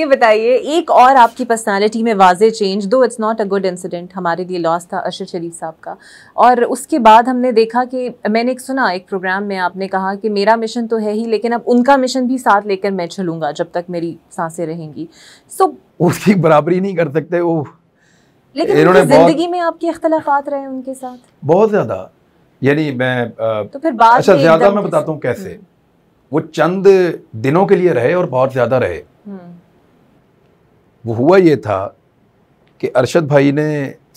ये बताइए एक और आपकी पर्सनालिटी में वाजे चेंज दो it's not a good incident हमारे लिए लॉस था अरशद शरीफ साहब का और उसके बाद हमने देखा कि मैंने एक सुना एक प्रोग्राम में आपने कहा कि मेरा मिशन तो है ही लेकिन अब उनका मिशन भी साथ लेकर मैं चलूंगा जब तक मेरी सांसें रहेंगी सो so, उसकी बराबरी नहीं कर सकते वो लेकिन ज़िंदगी में आपके अख्तलाफ रहे उनके साथ बहुत ज़्यादा यानी मैं तो फिर बात अच्छा ज़्यादा मैं बताता हूँ कैसे हम्म। वो चंद दिनों के लिए रहे और बहुत ज़्यादा रहे हम्म। वो हुआ ये था कि अरशद भाई ने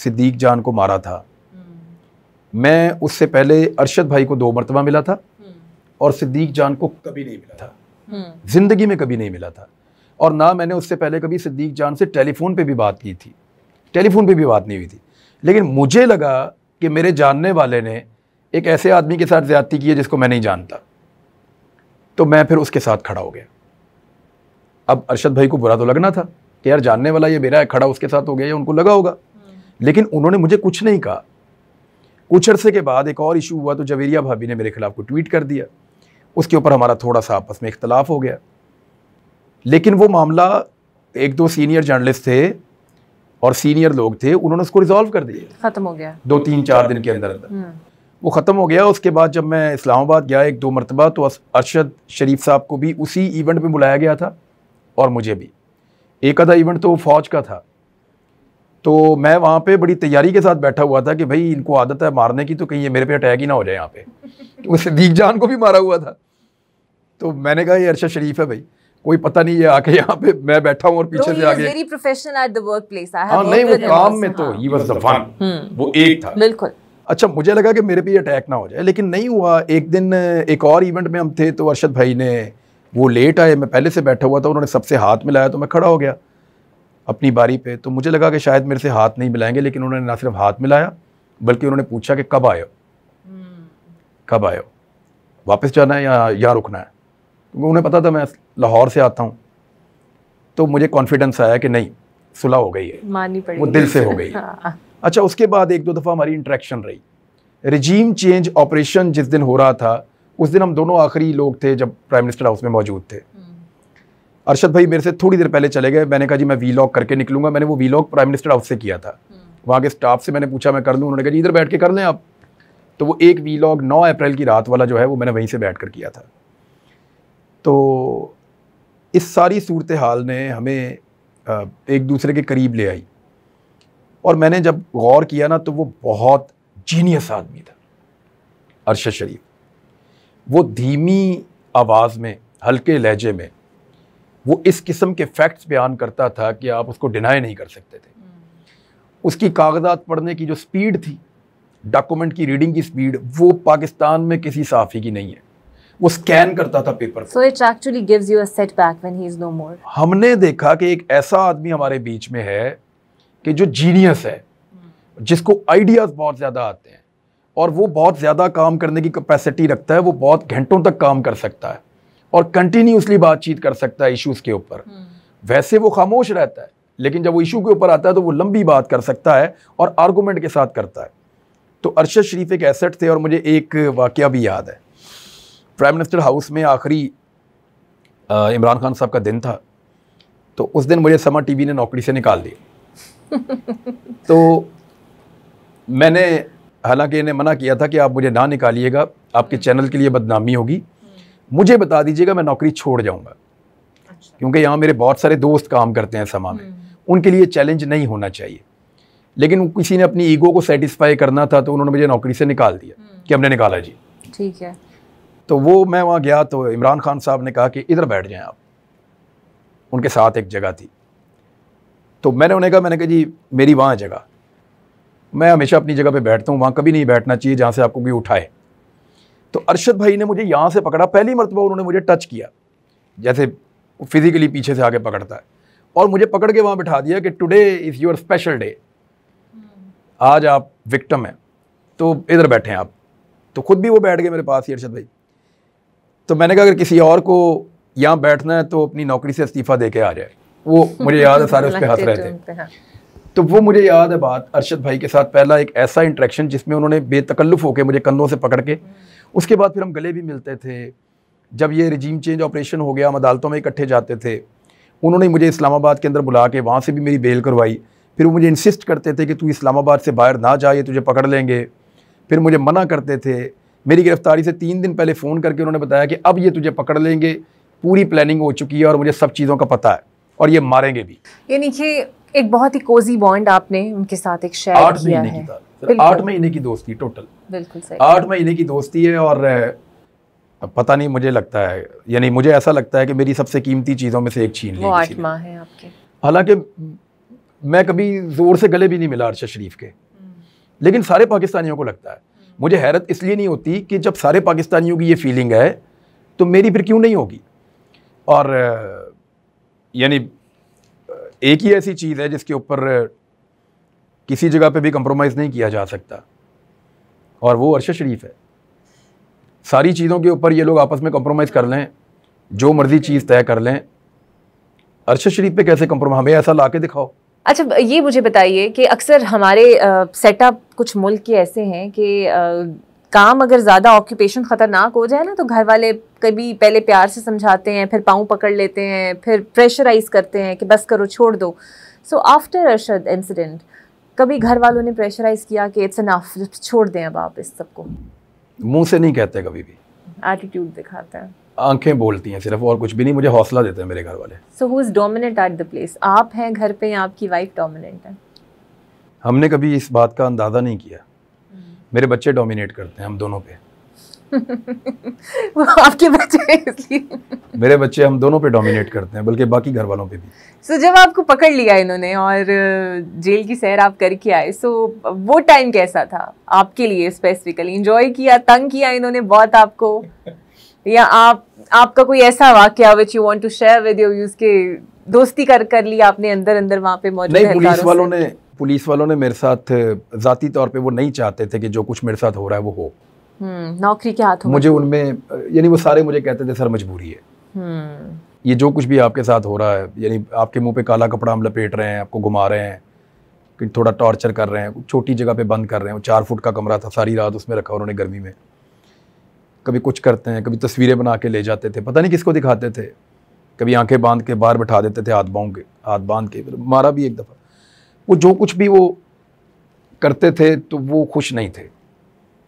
सिद्दीक जान को मारा था हम्म। मैं उससे पहले अरशद भाई को दो मरतबा मिला था हम्म। और सिद्दीक जान को कभी नहीं मिला था हम्म। ज़िंदगी में कभी नहीं मिला था और ना मैंने उससे पहले कभी सिद्दीक जान से टेलीफोन पे भी बात की थी टेलीफोन पे भी बात नहीं हुई थी लेकिन मुझे लगा कि मेरे जानने वाले ने एक ऐसे आदमी के साथ ज़्यादती की है जिसको मैं नहीं जानता तो मैं फिर उसके साथ खड़ा हो गया अब अरशद भाई को बुरा तो लगना था कि यार जानने वाला ये मेरा है खड़ा उसके साथ हो गया या उनको लगा होगा लेकिन उन्होंने मुझे कुछ नहीं कहा कुछ अरसे के बाद एक और इशू हुआ तो जवेरिया भाभी ने मेरे खिलाफ को ट्वीट कर दिया उसके ऊपर हमारा थोड़ा सा आपस में इख्तलाफ हो गया लेकिन वो मामला एक दो सीनियर जर्नलिस्ट थे और सीनियर लोग थे उन्होंने उसको रिजॉल्व कर दिया ख़त्म हो गया दो तीन चार दिन के अंदर अंदर हम्म। वो ख़त्म हो गया उसके बाद जब मैं इस्लामाबाद गया एक दो मरतबा तो अरशद शरीफ साहब को भी उसी इवेंट में बुलाया गया था और मुझे भी एक आधा इवेंट तो फौज का था तो मैं वहाँ पे बड़ी तैयारी के साथ बैठा हुआ था कि भाई इनको आदत है मारने की तो कहीं ये मेरे पे अटैक ही ना हो जाए यहाँ पे तो सदीक जान को भी मारा हुआ था तो मैंने कहा ये अरशद शरीफ है भाई कोई पता नहीं ये आके यहाँ पे मैं बैठा हूँ और पीछे से आगे हाँ नहीं वो काम में तो ही hmm. वो एक था बिल्कुल अच्छा मुझे लगा कि मेरे पे अटैक ना हो जाए लेकिन नहीं हुआ एक दिन एक और इवेंट में हम थे तो अरशद भाई ने वो लेट आए मैं पहले से बैठा हुआ था उन्होंने सबसे हाथ मिलाया तो मैं खड़ा हो गया अपनी बारी पे तो मुझे लगा कि शायद मेरे से हाथ नहीं मिलाएंगे लेकिन उन्होंने ना सिर्फ हाथ मिलाया बल्कि उन्होंने पूछा कि कब आयो हम्म। कब आयो वापस जाना है या यहाँ रुकना है क्योंकि उन्हें पता था मैं लाहौर से आता हूँ तो मुझे कॉन्फिडेंस आया कि नहीं सुलह हो गई है वो दिल से हो गई हाँ। अच्छा उसके बाद एक दो दफ़ा हमारी इंट्रैक्शन रही रिजीम चेंज ऑपरेशन जिस दिन हो रहा था उस दिन हम दोनों आखिरी लोग थे जब प्राइम मिनिस्टर हाउस में मौजूद थे हम्म। अरशद भाई मेरे से थोड़ी देर पहले चले गए मैंने कहा जी मैं वीलॉग करके निकलूंगा मैंने वो वीलॉग प्राइम मिनिस्टर हाउस से किया था हम्म। वहाँ के स्टाफ से मैंने पूछा मैं कर लूँ उन्होंने कहा जी इधर बैठ के कर लें आप तो वो एक वीलॉग नौ अप्रैल की रात वाला जो है वो मैंने वहीं से बैठ कर किया था तो इस सारी सूरत हाल ने हमें एक दूसरे के करीब ले आई और मैंने जब गौर किया ना तो वो बहुत जीनियस आदमी था अरशद शरीफ वो धीमी आवाज़ में हल्के लहजे में वो इस किस्म के फैक्ट्स बयान करता था कि आप उसको डिनाई नहीं कर सकते थे हम्म। उसकी कागजात पढ़ने की जो स्पीड थी डॉक्यूमेंट की रीडिंग की स्पीड वो पाकिस्तान में किसी साफ़ी की नहीं है वो स्कैन करता था पेपर को। so एक्चुअली हमने देखा कि एक ऐसा आदमी हमारे बीच में है कि जो जीनियस है हम्म। जिसको आइडियाज़ बहुत ज़्यादा आते हैं और वो बहुत ज़्यादा काम करने की कैपेसिटी रखता है वो बहुत घंटों तक काम कर सकता है और कंटिन्यूसली बातचीत कर सकता है इशूज़ के ऊपर हम्म। वैसे वो खामोश रहता है लेकिन जब वो इशू के ऊपर आता है तो वो लंबी बात कर सकता है और आर्गूमेंट के साथ करता है तो अरशद शरीफ एक एसेट थे और मुझे एक वाक्य भी याद है प्राइम मिनिस्टर हाउस में आखिरी इमरान खान साहब का दिन था तो उस दिन मुझे समा टीवी ने नौकरी से निकाल दिया तो मैंने हालांकि इन्हें मना किया था कि आप मुझे ना निकालिएगा आपके हम्म। चैनल के लिए बदनामी होगी हम्म। मुझे बता दीजिएगा मैं नौकरी छोड़ जाऊँगा अच्छा। क्योंकि यहाँ मेरे बहुत सारे दोस्त काम करते हैं समा में हम्म। उनके लिए चैलेंज नहीं होना चाहिए लेकिन किसी ने अपनी ईगो को सेटिस्फाई करना था तो उन्होंने मुझे नौकरी से निकाल दिया कि हमने निकाला जी ठीक है तो वो मैं वहाँ गया तो इमरान खान साहब ने कहा कि इधर बैठ जाएं आप उनके साथ एक जगह थी तो मैंने उन्हें कहा मैंने कहा जी मेरी वहाँ जगह मैं हमेशा अपनी जगह पे बैठता हूँ वहाँ कभी नहीं बैठना चाहिए जहाँ से आपको कोई उठाए तो अरशद भाई ने मुझे यहाँ से पकड़ा पहली मरतबा उन्होंने मुझे टच किया जैसे फिज़िकली पीछे से आगे पकड़ता है और मुझे पकड़ के वहाँ बिठा दिया कि today is your special day आज आप विक्टम हैं तो इधर बैठे हैं आप तो खुद भी वो बैठ गए मेरे पास ही अरशद भाई तो मैंने कहा अगर किसी और को यहाँ बैठना है तो अपनी नौकरी से इस्तीफ़ा दे के आ जाए वो मुझे याद है सारे उस पर हंस रहे थे तो वो मुझे याद है बात अरशद भाई के साथ पहला एक ऐसा इंट्रैक्शन जिसमें उन्होंने बेतकल्लुफ़ होकर मुझे कंधों से पकड़ के उसके बाद फिर हम गले भी मिलते थे जब ये रिजीम चेंज ऑपरेशन हो गया हम अदालतों में इकट्ठे जाते थे उन्होंने मुझे इस्लामाबाद के अंदर बुला के वहाँ से भी मेरी बेल करवाई फिर वो मुझे इंसिस्ट करते थे कि तू इस्लामाबाद से बाहर ना जाए तुझे पकड़ लेंगे फिर मुझे मना करते थे मेरी गिरफ़्तारी से तीन दिन पहले फ़ोन करके उन्होंने बताया कि अब ये तुझे पकड़ लेंगे पूरी प्लानिंग हो चुकी है और मुझे सब चीज़ों का पता है और ये मारेंगे भी ये नीचे एक बहुत ही कोजी बॉन्ड आपने उनके साथ एक शेयर आठ किया महीने की आठ महीने की दोस्ती टोटल बिल्कुल आठ महीने की दोस्ती है और पता नहीं मुझे लगता है यानी मुझे ऐसा लगता है कि मेरी सबसे कीमती चीज़ों में से एक छीन ली माह है आपके हालांकि मैं कभी ज़ोर से गले भी नहीं मिला अरशद शरीफ के लेकिन सारे पाकिस्तानियों को लगता है मुझे हैरत इसलिए नहीं होती कि जब सारे पाकिस्तानियों की ये फीलिंग है तो मेरी फिर क्यों नहीं होगी और यानी एक ही ऐसी चीज़ है जिसके ऊपर किसी जगह पे भी कंप्रोमाइज़ नहीं किया जा सकता और वो अरशद शरीफ है सारी चीज़ों के ऊपर ये लोग आपस में कंप्रोमाइज़ कर लें जो मर्ज़ी चीज़ तय कर लें अरशद शरीफ पे कैसे कंप्रोमाइज हमें ऐसा ला के दिखाओ अच्छा ये मुझे बताइए कि अक्सर हमारे सेटअप कुछ मुल्क के ऐसे हैं कि काम अगर ज़्यादा ऑक्यूपेशन ख़तरनाक हो जाए ना तो घर वाले कभी पहले प्यार से समझाते हैं फिर पाँव पकड़ लेते हैं फिर प्रेशराइज करते हैं कि बस करो छोड़ दो सो आफ्टर अरशद इंसिडेंट कभी घर वालों ने प्रेशराइज किया कि इट्स अनाफ छोड़ दें अब आप इस सबको मुंह से नहीं कहते कभी भी एटीट्यूड दिखाते हैं आंखें बोलती हैं सिर्फ और कुछ भी नहीं मुझे हौसला देते हैं मेरे घर वाले so who is dominant at the place आप हैं घर पे या आपकी वाइफ डोमिनेंट है हमने कभी इस बात का अंदाज़ा नहीं किया मेरे बच्चे डोमिनेट करते हैं हम दोनों पे वो आपके बच्चे इसलिए मेरे बच्चे हम दोनों पे डोमिनेट करते हैं बल्कि बाकी घर वालों पे भी सो so, जब आपको पकड़ लिया इन्होंने और जेल की सैर आप करके आए सो so, वो टाइम कैसा था आपके लिए स्पेसिफिकली एंजॉय किया तंग किया इन्होंने बहुत आपको या आप आपका कोई ऐसा वाक्य which you want to share with your use के दोस्ती कर कर ली आपने अंदर अंदर वहाँ पे मौजूद नहीं पुलिस वालों ने पुलिस वालों ने मेरे साथ ज़ाती तौर पे वो नहीं चाहते थे कि जो कुछ मेरे साथ हो रहा है वो हो हम्म, नौकरी के हाथ मुझे उनमें यानी वो सारे मुझे कहते थे सर मजबूरी है हम्म। ये जो कुछ भी आपके साथ हो रहा है यानी आपके मुंह पे काला कपड़ा हम लपेट रहे हैं आपको घुमा रहे हैं कि थोड़ा टॉर्चर कर रहे हैं छोटी जगह पे बंद कर रहे हैं चार फुट का कमरा था सारी रात उसमें रखा उन्होंने गर्मी में कभी कुछ करते हैं कभी तस्वीरें बना के ले जाते थे पता नहीं किसको दिखाते थे कभी आंखें बांध के बाहर बैठा देते थे हाथ बाँव के हाथ बांध के मारा भी एक दफ़ा वो जो कुछ भी वो करते थे तो वो खुश नहीं थे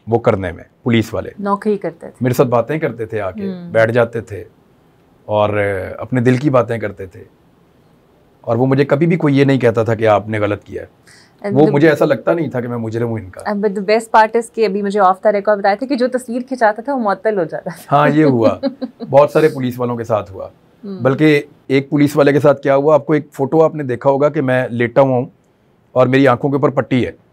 वो करने में पुलिस वाले नौकरी करते थे मेरे साथ बातें करते थे आके हम्म। बैठ जाते थे और अपने दिल की बातें करते थे और वो मुझे कभी भी कोई ये नहीं कहता था कि आपने गलत किया है वो the, मुझे ऐसा लगता नहीं था कि मैं मुजरिम हूँ इनका but the best part is कि अभी मुझे ऑफ द रिकॉर्ड बताया था कि जो तस्वीर खिंचाता था वो मुअत्तल हो जाता था हाँ ये हुआ बहुत सारे पुलिस वालों के साथ हुआ हम्म। बल्कि एक पुलिस वाले के साथ क्या हुआ आपको एक फ़ोटो आपने देखा होगा कि मैं लेटा हुआ हूँ और मेरी आंखों के ऊपर पट्टी है